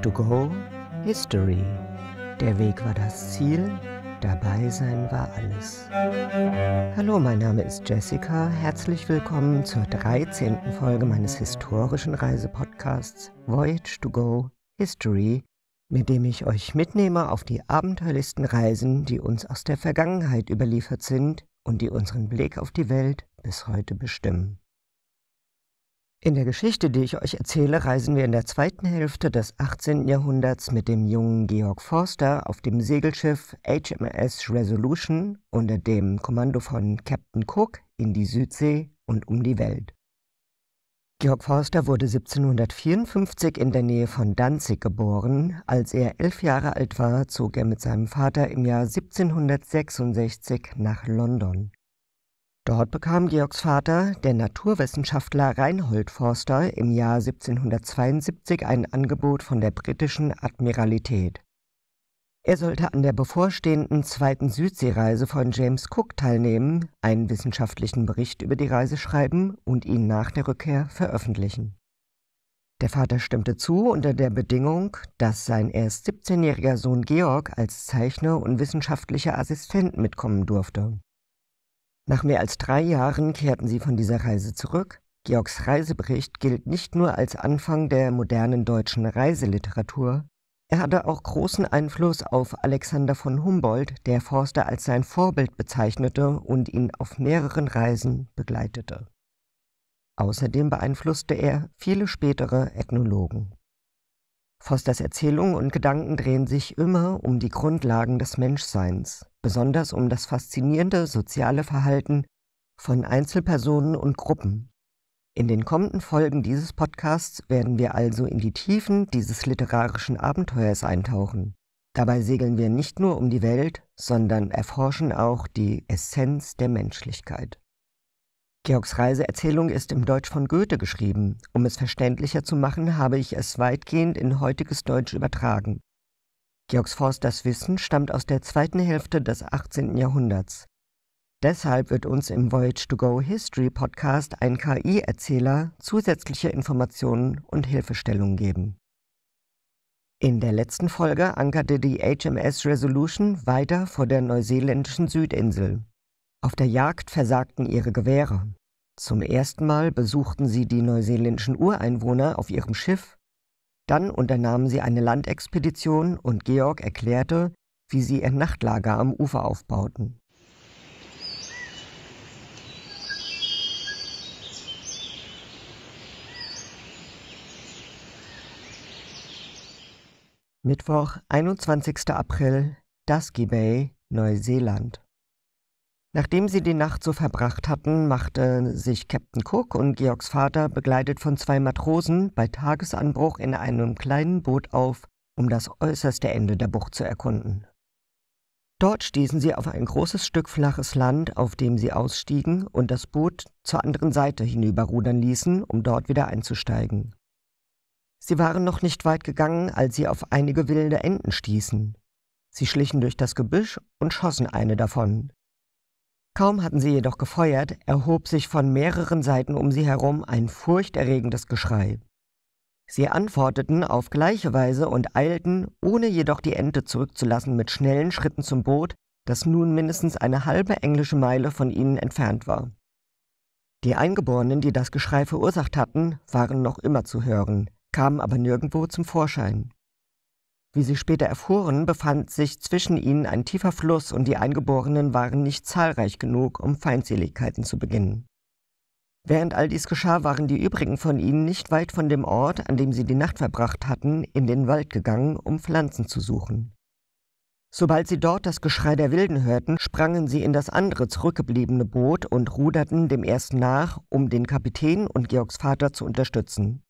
Courage to Go History. Der Weg war das Ziel, dabei sein war alles. Hallo, mein Name ist Jessica. Herzlich willkommen zur 13. Folge meines historischen Reisepodcasts Voyage to Go History, mit dem ich euch mitnehme auf die abenteuerlichsten Reisen, die uns aus der Vergangenheit überliefert sind und die unseren Blick auf die Welt bis heute bestimmen. In der Geschichte, die ich euch erzähle, reisen wir in der zweiten Hälfte des 18. Jahrhunderts mit dem jungen Georg Forster auf dem Segelschiff HMS Resolution unter dem Kommando von Captain Cook in die Südsee und um die Welt. Georg Forster wurde 1754 in der Nähe von Danzig geboren. Als er elf Jahre alt war, zog er mit seinem Vater im Jahr 1766 nach London. Dort bekam Georgs Vater, der Naturwissenschaftler Reinhold Forster, im Jahr 1772 ein Angebot von der britischen Admiralität. Er sollte an der bevorstehenden zweiten Südseereise von James Cook teilnehmen, einen wissenschaftlichen Bericht über die Reise schreiben und ihn nach der Rückkehr veröffentlichen. Der Vater stimmte zu unter der Bedingung, dass sein erst 17-jähriger Sohn Georg als Zeichner und wissenschaftlicher Assistent mitkommen durfte. Nach mehr als drei Jahren kehrten sie von dieser Reise zurück. Georgs Reisebericht gilt nicht nur als Anfang der modernen deutschen Reiseliteratur, er hatte auch großen Einfluss auf Alexander von Humboldt, der Forster als sein Vorbild bezeichnete und ihn auf mehreren Reisen begleitete. Außerdem beeinflusste er viele spätere Ethnologen. Fosters Erzählungen und Gedanken drehen sich immer um die Grundlagen des Menschseins, besonders um das faszinierende soziale Verhalten von Einzelpersonen und Gruppen. In den kommenden Folgen dieses Podcasts werden wir also in die Tiefen dieses literarischen Abenteuers eintauchen. Dabei segeln wir nicht nur um die Welt, sondern erforschen auch die Essenz der Menschlichkeit. Georgs Reiseerzählung ist im Deutsch von Goethe geschrieben. Um es verständlicher zu machen, habe ich es weitgehend in heutiges Deutsch übertragen. Georgs Forsters Wissen stammt aus der zweiten Hälfte des 18. Jahrhunderts. Deshalb wird uns im Voyage to Go History Podcast ein KI-Erzähler zusätzliche Informationen und Hilfestellungen geben. In der letzten Folge ankerte die HMS Resolution weiter vor der neuseeländischen Südinsel. Auf der Jagd versagten ihre Gewehre. Zum ersten Mal besuchten sie die neuseeländischen Ureinwohner auf ihrem Schiff, dann unternahmen sie eine Landexpedition und Georg erklärte, wie sie ihr Nachtlager am Ufer aufbauten. Mittwoch, 21. April, Dusky Bay, Neuseeland. Nachdem sie die Nacht so verbracht hatten, machte sich Captain Cook und Georgs Vater, begleitet von zwei Matrosen, bei Tagesanbruch in einem kleinen Boot auf, um das äußerste Ende der Bucht zu erkunden. Dort stießen sie auf ein großes Stück flaches Land, auf dem sie ausstiegen und das Boot zur anderen Seite hinüberrudern ließen, um dort wieder einzusteigen. Sie waren noch nicht weit gegangen, als sie auf einige wilde Enten stießen. Sie schlichen durch das Gebüsch und schossen eine davon, Kaum hatten sie jedoch gefeuert, erhob sich von mehreren Seiten um sie herum ein furchterregendes Geschrei. Sie antworteten auf gleiche Weise und eilten, ohne jedoch die Ente zurückzulassen, mit schnellen Schritten zum Boot, das nun mindestens eine halbe englische Meile von ihnen entfernt war. Die Eingeborenen, die das Geschrei verursacht hatten, waren noch immer zu hören, kamen aber nirgendwo zum Vorschein. Wie sie später erfuhren, befand sich zwischen ihnen ein tiefer Fluss und die Eingeborenen waren nicht zahlreich genug, um Feindseligkeiten zu beginnen. Während all dies geschah, waren die übrigen von ihnen nicht weit von dem Ort, an dem sie die Nacht verbracht hatten, in den Wald gegangen, um Pflanzen zu suchen. Sobald sie dort das Geschrei der Wilden hörten, sprangen sie in das andere zurückgebliebene Boot und ruderten dem ersten nach, um den Kapitän und Georgs Vater zu unterstützen.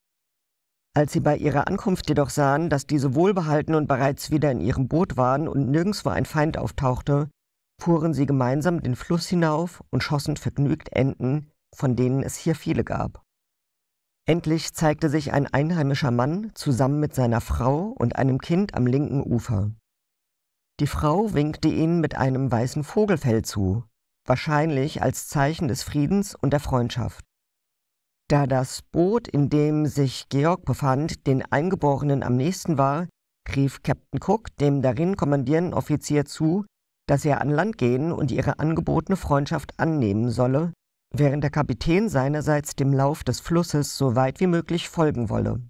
Als sie bei ihrer Ankunft jedoch sahen, dass diese wohlbehalten und bereits wieder in ihrem Boot waren und nirgendwo ein Feind auftauchte, fuhren sie gemeinsam den Fluss hinauf und schossen vergnügt Enten, von denen es hier viele gab. Endlich zeigte sich ein einheimischer Mann zusammen mit seiner Frau und einem Kind am linken Ufer. Die Frau winkte ihnen mit einem weißen Vogelfell zu, wahrscheinlich als Zeichen des Friedens und der Freundschaft. Da das Boot, in dem sich Georg befand, den Eingeborenen am nächsten war, rief Captain Cook dem darin kommandierenden Offizier zu, dass er an Land gehen und ihre angebotene Freundschaft annehmen solle, während der Kapitän seinerseits dem Lauf des Flusses so weit wie möglich folgen wolle.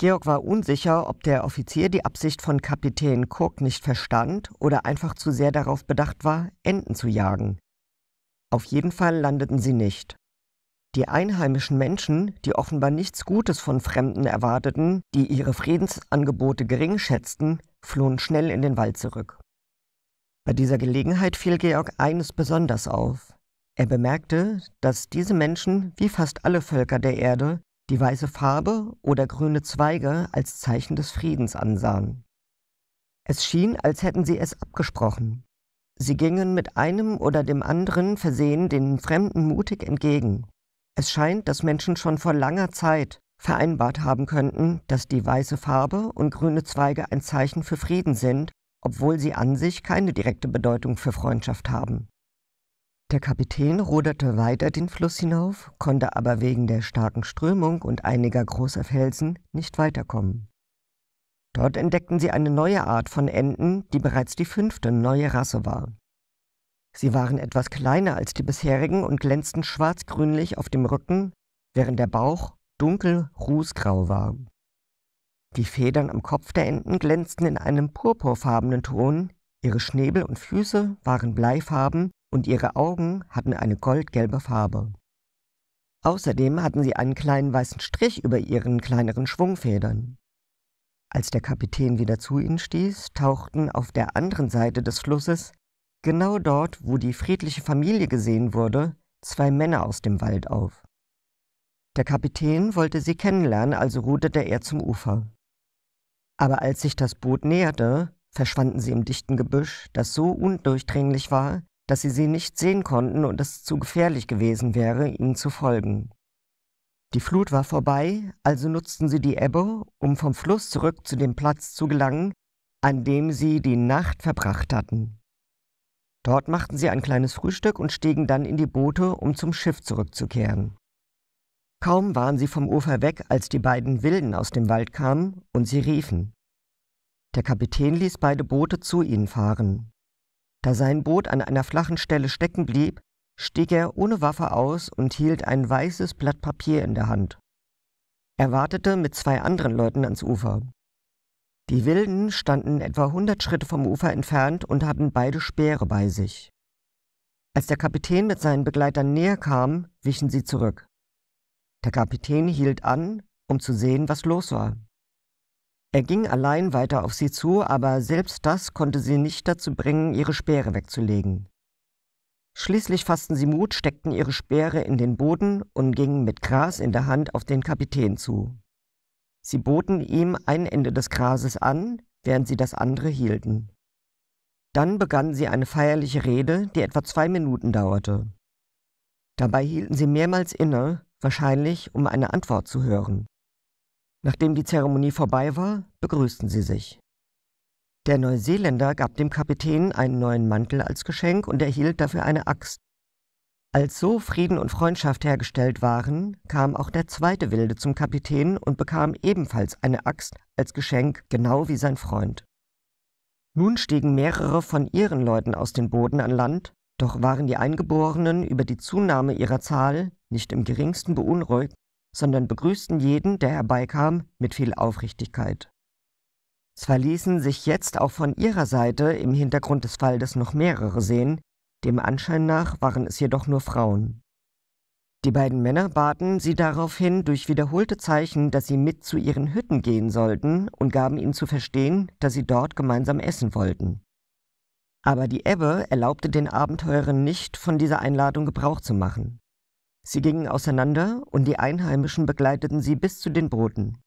Georg war unsicher, ob der Offizier die Absicht von Kapitän Cook nicht verstand oder einfach zu sehr darauf bedacht war, Enten zu jagen. Auf jeden Fall landeten sie nicht. Die einheimischen Menschen, die offenbar nichts Gutes von Fremden erwarteten, die ihre Friedensangebote gering schätzten, flohen schnell in den Wald zurück. Bei dieser Gelegenheit fiel Georg eines besonders auf. Er bemerkte, dass diese Menschen, wie fast alle Völker der Erde, die weiße Farbe oder grüne Zweige als Zeichen des Friedens ansahen. Es schien, als hätten sie es abgesprochen. Sie gingen mit einem oder dem anderen Versehen den Fremden mutig entgegen, es scheint, dass Menschen schon vor langer Zeit vereinbart haben könnten, dass die weiße Farbe und grüne Zweige ein Zeichen für Frieden sind, obwohl sie an sich keine direkte Bedeutung für Freundschaft haben. Der Kapitän ruderte weiter den Fluss hinauf, konnte aber wegen der starken Strömung und einiger großer Felsen nicht weiterkommen. Dort entdeckten sie eine neue Art von Enten, die bereits die fünfte neue Rasse war. Sie waren etwas kleiner als die bisherigen und glänzten schwarzgrünlich auf dem Rücken, während der Bauch dunkel rußgrau war. Die Federn am Kopf der Enten glänzten in einem purpurfarbenen Ton, ihre Schnäbel und Füße waren bleifarben und ihre Augen hatten eine goldgelbe Farbe. Außerdem hatten sie einen kleinen weißen Strich über ihren kleineren Schwungfedern. Als der Kapitän wieder zu ihnen stieß, tauchten auf der anderen Seite des Flusses genau dort, wo die friedliche Familie gesehen wurde, zwei Männer aus dem Wald auf. Der Kapitän wollte sie kennenlernen, also ruderte er zum Ufer. Aber als sich das Boot näherte, verschwanden sie im dichten Gebüsch, das so undurchdringlich war, dass sie sie nicht sehen konnten und es zu gefährlich gewesen wäre, ihnen zu folgen. Die Flut war vorbei, also nutzten sie die Ebbe, um vom Fluss zurück zu dem Platz zu gelangen, an dem sie die Nacht verbracht hatten. Dort machten sie ein kleines Frühstück und stiegen dann in die Boote, um zum Schiff zurückzukehren. Kaum waren sie vom Ufer weg, als die beiden Wilden aus dem Wald kamen und sie riefen. Der Kapitän ließ beide Boote zu ihnen fahren. Da sein Boot an einer flachen Stelle stecken blieb, stieg er ohne Waffe aus und hielt ein weißes Blatt Papier in der Hand. Er wartete mit zwei anderen Leuten ans Ufer. Die Wilden standen etwa hundert Schritte vom Ufer entfernt und hatten beide Speere bei sich. Als der Kapitän mit seinen Begleitern näher kam, wichen sie zurück. Der Kapitän hielt an, um zu sehen, was los war. Er ging allein weiter auf sie zu, aber selbst das konnte sie nicht dazu bringen, ihre Speere wegzulegen. Schließlich fassten sie Mut, steckten ihre Speere in den Boden und gingen mit Gras in der Hand auf den Kapitän zu. Sie boten ihm ein Ende des Grases an, während sie das andere hielten. Dann begannen sie eine feierliche Rede, die etwa zwei Minuten dauerte. Dabei hielten sie mehrmals inne, wahrscheinlich um eine Antwort zu hören. Nachdem die Zeremonie vorbei war, begrüßten sie sich. Der Neuseeländer gab dem Kapitän einen neuen Mantel als Geschenk und erhielt dafür eine Axt, als so Frieden und Freundschaft hergestellt waren, kam auch der zweite Wilde zum Kapitän und bekam ebenfalls eine Axt als Geschenk, genau wie sein Freund. Nun stiegen mehrere von ihren Leuten aus den Boden an Land, doch waren die Eingeborenen über die Zunahme ihrer Zahl nicht im geringsten beunruhigt, sondern begrüßten jeden, der herbeikam, mit viel Aufrichtigkeit. Zwar ließen sich jetzt auch von ihrer Seite im Hintergrund des Waldes noch mehrere sehen, dem Anschein nach waren es jedoch nur Frauen. Die beiden Männer baten sie daraufhin durch wiederholte Zeichen, dass sie mit zu ihren Hütten gehen sollten und gaben ihnen zu verstehen, dass sie dort gemeinsam essen wollten. Aber die Ebbe erlaubte den Abenteurern nicht, von dieser Einladung Gebrauch zu machen. Sie gingen auseinander und die Einheimischen begleiteten sie bis zu den Booten.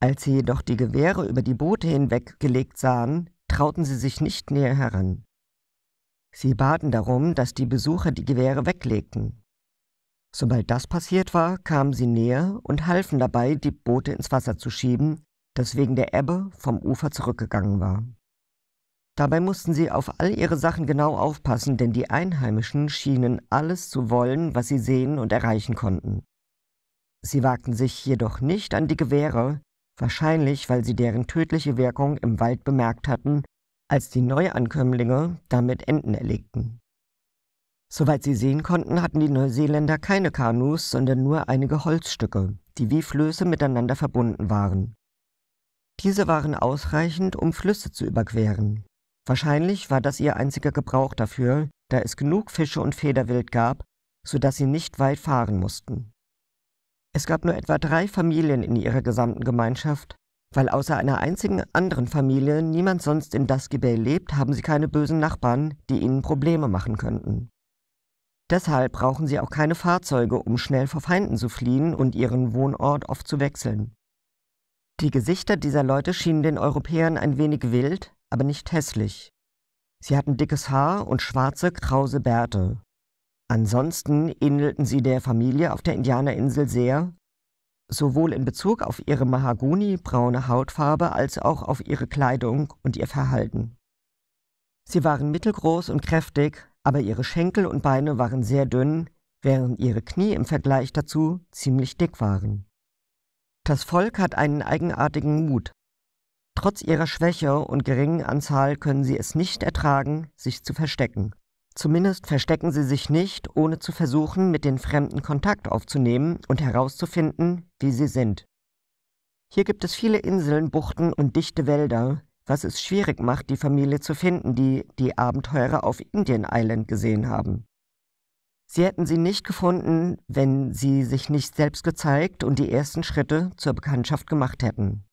Als sie jedoch die Gewehre über die Boote hinweggelegt sahen, trauten sie sich nicht näher heran. Sie baten darum, dass die Besucher die Gewehre weglegten. Sobald das passiert war, kamen sie näher und halfen dabei, die Boote ins Wasser zu schieben, das wegen der Ebbe vom Ufer zurückgegangen war. Dabei mussten sie auf all ihre Sachen genau aufpassen, denn die Einheimischen schienen alles zu wollen, was sie sehen und erreichen konnten. Sie wagten sich jedoch nicht an die Gewehre, wahrscheinlich weil sie deren tödliche Wirkung im Wald bemerkt hatten als die Neuankömmlinge damit Enten erlegten. Soweit sie sehen konnten, hatten die Neuseeländer keine Kanus, sondern nur einige Holzstücke, die wie Flöße miteinander verbunden waren. Diese waren ausreichend, um Flüsse zu überqueren. Wahrscheinlich war das ihr einziger Gebrauch dafür, da es genug Fische und Federwild gab, so dass sie nicht weit fahren mussten. Es gab nur etwa drei Familien in ihrer gesamten Gemeinschaft, weil außer einer einzigen anderen Familie niemand sonst in Dusky lebt, haben sie keine bösen Nachbarn, die ihnen Probleme machen könnten. Deshalb brauchen sie auch keine Fahrzeuge, um schnell vor Feinden zu fliehen und ihren Wohnort oft zu wechseln. Die Gesichter dieser Leute schienen den Europäern ein wenig wild, aber nicht hässlich. Sie hatten dickes Haar und schwarze, krause Bärte. Ansonsten ähnelten sie der Familie auf der Indianerinsel sehr, sowohl in Bezug auf ihre mahagoni-braune Hautfarbe als auch auf ihre Kleidung und ihr Verhalten. Sie waren mittelgroß und kräftig, aber ihre Schenkel und Beine waren sehr dünn, während ihre Knie im Vergleich dazu ziemlich dick waren. Das Volk hat einen eigenartigen Mut. Trotz ihrer Schwäche und geringen Anzahl können sie es nicht ertragen, sich zu verstecken. Zumindest verstecken sie sich nicht, ohne zu versuchen, mit den Fremden Kontakt aufzunehmen und herauszufinden, wie sie sind. Hier gibt es viele Inseln, Buchten und dichte Wälder, was es schwierig macht, die Familie zu finden, die die Abenteurer auf Indian Island gesehen haben. Sie hätten sie nicht gefunden, wenn sie sich nicht selbst gezeigt und die ersten Schritte zur Bekanntschaft gemacht hätten.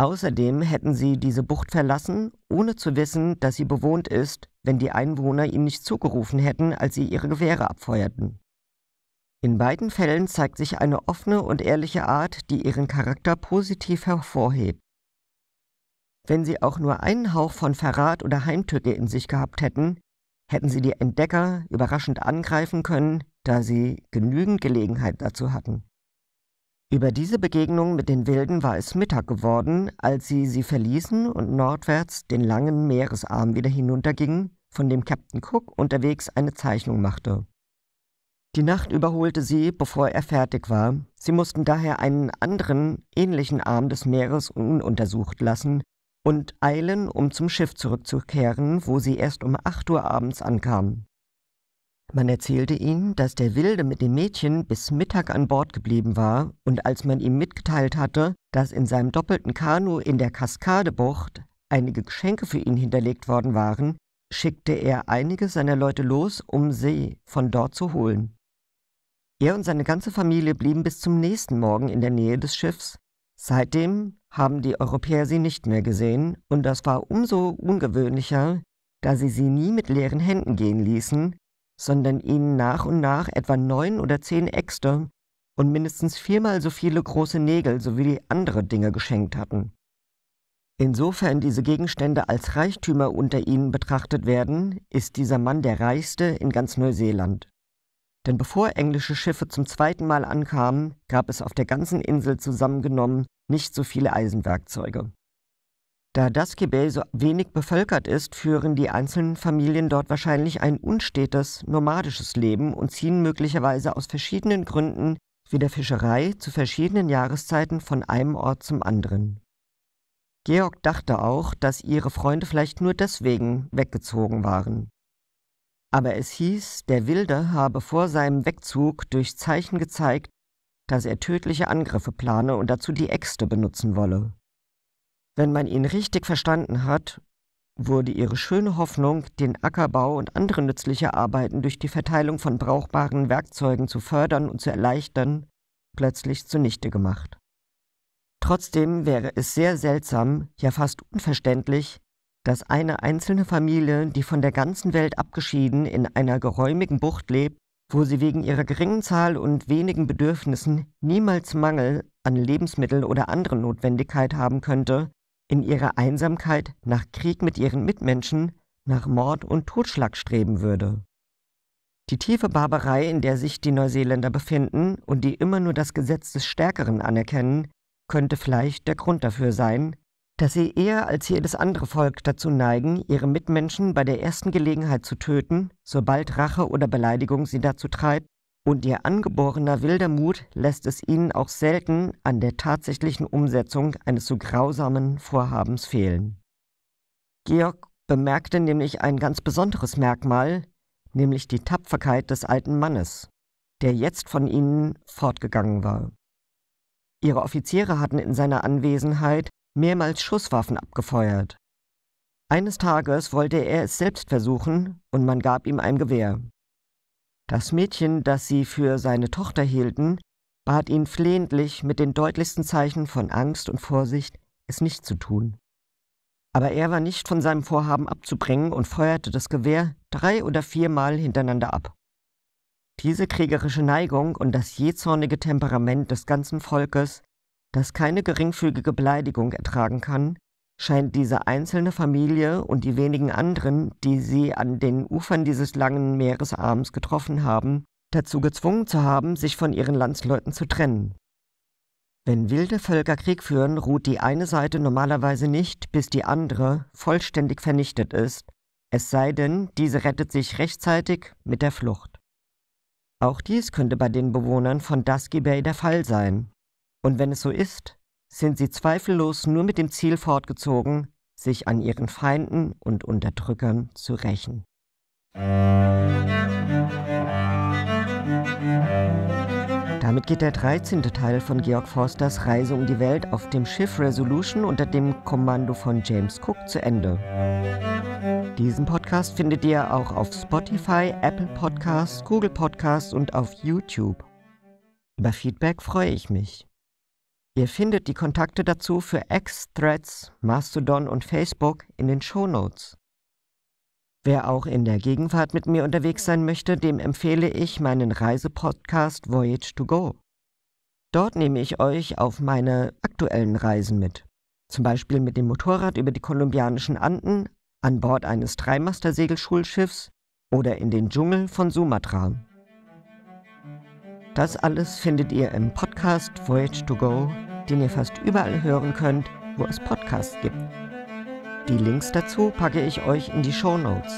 Außerdem hätten sie diese Bucht verlassen, ohne zu wissen, dass sie bewohnt ist, wenn die Einwohner ihm nicht zugerufen hätten, als sie ihre Gewehre abfeuerten. In beiden Fällen zeigt sich eine offene und ehrliche Art, die ihren Charakter positiv hervorhebt. Wenn sie auch nur einen Hauch von Verrat oder Heimtücke in sich gehabt hätten, hätten sie die Entdecker überraschend angreifen können, da sie genügend Gelegenheit dazu hatten. Über diese Begegnung mit den Wilden war es Mittag geworden, als sie sie verließen und nordwärts den langen Meeresarm wieder hinuntergingen, von dem Captain Cook unterwegs eine Zeichnung machte. Die Nacht überholte sie, bevor er fertig war. Sie mussten daher einen anderen, ähnlichen Arm des Meeres ununtersucht lassen und eilen, um zum Schiff zurückzukehren, wo sie erst um 8 Uhr abends ankamen. Man erzählte ihm, dass der Wilde mit dem Mädchen bis Mittag an Bord geblieben war und als man ihm mitgeteilt hatte, dass in seinem doppelten Kanu in der Kaskadebucht einige Geschenke für ihn hinterlegt worden waren, schickte er einige seiner Leute los, um sie von dort zu holen. Er und seine ganze Familie blieben bis zum nächsten Morgen in der Nähe des Schiffs. Seitdem haben die Europäer sie nicht mehr gesehen und das war umso ungewöhnlicher, da sie sie nie mit leeren Händen gehen ließen, sondern ihnen nach und nach etwa neun oder zehn Äxte und mindestens viermal so viele große Nägel sowie andere Dinge geschenkt hatten. Insofern diese Gegenstände als Reichtümer unter ihnen betrachtet werden, ist dieser Mann der reichste in ganz Neuseeland. Denn bevor englische Schiffe zum zweiten Mal ankamen, gab es auf der ganzen Insel zusammengenommen nicht so viele Eisenwerkzeuge. Da das Gebell so wenig bevölkert ist, führen die einzelnen Familien dort wahrscheinlich ein unstetes, nomadisches Leben und ziehen möglicherweise aus verschiedenen Gründen wie der Fischerei zu verschiedenen Jahreszeiten von einem Ort zum anderen. Georg dachte auch, dass ihre Freunde vielleicht nur deswegen weggezogen waren. Aber es hieß, der Wilde habe vor seinem Wegzug durch Zeichen gezeigt, dass er tödliche Angriffe plane und dazu die Äxte benutzen wolle. Wenn man ihn richtig verstanden hat, wurde ihre schöne Hoffnung, den Ackerbau und andere nützliche Arbeiten durch die Verteilung von brauchbaren Werkzeugen zu fördern und zu erleichtern, plötzlich zunichte gemacht. Trotzdem wäre es sehr seltsam, ja fast unverständlich, dass eine einzelne Familie, die von der ganzen Welt abgeschieden in einer geräumigen Bucht lebt, wo sie wegen ihrer geringen Zahl und wenigen Bedürfnissen niemals Mangel an Lebensmittel oder anderen Notwendigkeit haben könnte, in ihrer Einsamkeit nach Krieg mit ihren Mitmenschen, nach Mord und Totschlag streben würde. Die tiefe Barbarei, in der sich die Neuseeländer befinden und die immer nur das Gesetz des Stärkeren anerkennen, könnte vielleicht der Grund dafür sein, dass sie eher als jedes andere Volk dazu neigen, ihre Mitmenschen bei der ersten Gelegenheit zu töten, sobald Rache oder Beleidigung sie dazu treibt, und ihr angeborener wilder Mut lässt es ihnen auch selten an der tatsächlichen Umsetzung eines so grausamen Vorhabens fehlen. Georg bemerkte nämlich ein ganz besonderes Merkmal, nämlich die Tapferkeit des alten Mannes, der jetzt von ihnen fortgegangen war. Ihre Offiziere hatten in seiner Anwesenheit mehrmals Schusswaffen abgefeuert. Eines Tages wollte er es selbst versuchen und man gab ihm ein Gewehr. Das Mädchen, das sie für seine Tochter hielten, bat ihn flehentlich mit den deutlichsten Zeichen von Angst und Vorsicht, es nicht zu tun. Aber er war nicht von seinem Vorhaben abzubringen und feuerte das Gewehr drei oder viermal hintereinander ab. Diese kriegerische Neigung und das jähzornige Temperament des ganzen Volkes, das keine geringfügige Beleidigung ertragen kann, scheint diese einzelne Familie und die wenigen anderen, die sie an den Ufern dieses langen Meeresarms getroffen haben, dazu gezwungen zu haben, sich von ihren Landsleuten zu trennen. Wenn wilde Völker Krieg führen, ruht die eine Seite normalerweise nicht, bis die andere vollständig vernichtet ist, es sei denn, diese rettet sich rechtzeitig mit der Flucht. Auch dies könnte bei den Bewohnern von Dusky Bay der Fall sein. Und wenn es so ist, sind sie zweifellos nur mit dem Ziel fortgezogen, sich an ihren Feinden und Unterdrückern zu rächen. Damit geht der 13. Teil von Georg Forsters Reise um die Welt auf dem Schiff Resolution unter dem Kommando von James Cook zu Ende. Diesen Podcast findet ihr auch auf Spotify, Apple Podcasts, Google Podcasts und auf YouTube. Über Feedback freue ich mich. Ihr findet die Kontakte dazu für X, Threads, Mastodon und Facebook in den Shownotes. Wer auch in der Gegenwart mit mir unterwegs sein möchte, dem empfehle ich meinen Reisepodcast Voyage to Go. Dort nehme ich euch auf meine aktuellen Reisen mit. Zum Beispiel mit dem Motorrad über die kolumbianischen Anden, an Bord eines Dreimaster-Segelschulschiffs oder in den Dschungel von Sumatra. Das alles findet ihr im Podcast Voyage to Go, den ihr fast überall hören könnt, wo es Podcasts gibt. Die Links dazu packe ich euch in die Show Notes.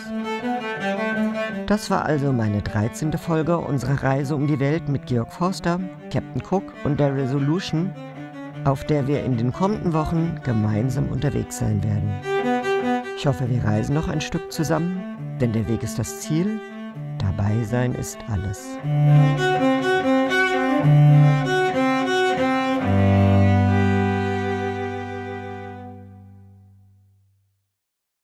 Das war also meine 13. Folge unserer Reise um die Welt mit Georg Forster, Captain Cook und der Resolution, auf der wir in den kommenden Wochen gemeinsam unterwegs sein werden. Ich hoffe, wir reisen noch ein Stück zusammen, denn der Weg ist das Ziel, dabei sein ist alles. Thank you.